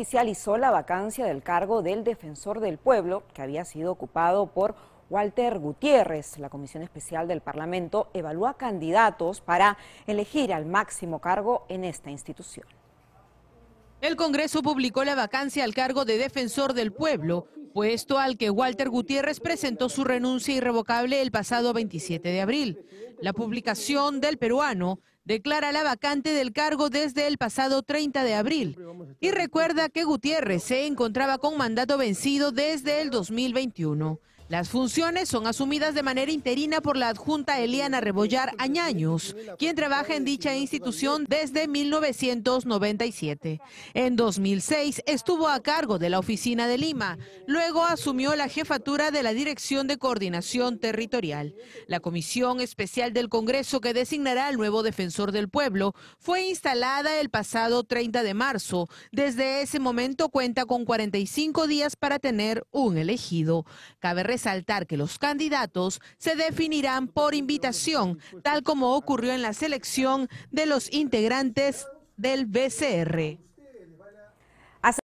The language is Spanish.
oficializó la vacancia del cargo del defensor del pueblo, que había sido ocupado por Walter Gutiérrez. La Comisión Especial del Parlamento evalúa candidatos para elegir al máximo cargo en esta institución. El Congreso publicó la vacancia al cargo de defensor del pueblo, puesto al que Walter Gutiérrez presentó su renuncia irrevocable el pasado 27 de abril. La publicación del peruano declara la vacante del cargo desde el pasado 30 de abril y recuerda que Gutiérrez se encontraba con mandato vencido desde el 2021. Las funciones son asumidas de manera interina por la adjunta Eliana Rebollar Añaños, quien trabaja en dicha institución desde 1997. En 2006 estuvo a cargo de la oficina de Lima, luego asumió la jefatura de la Dirección de Coordinación Territorial. La Comisión Especial del Congreso que designará al nuevo defensor del pueblo fue instalada el pasado 30 de marzo. Desde ese momento cuenta con 45 días para tener un elegido. Cabe resaltar que los candidatos se definirán por invitación, tal como ocurrió en la selección de los integrantes del BCR.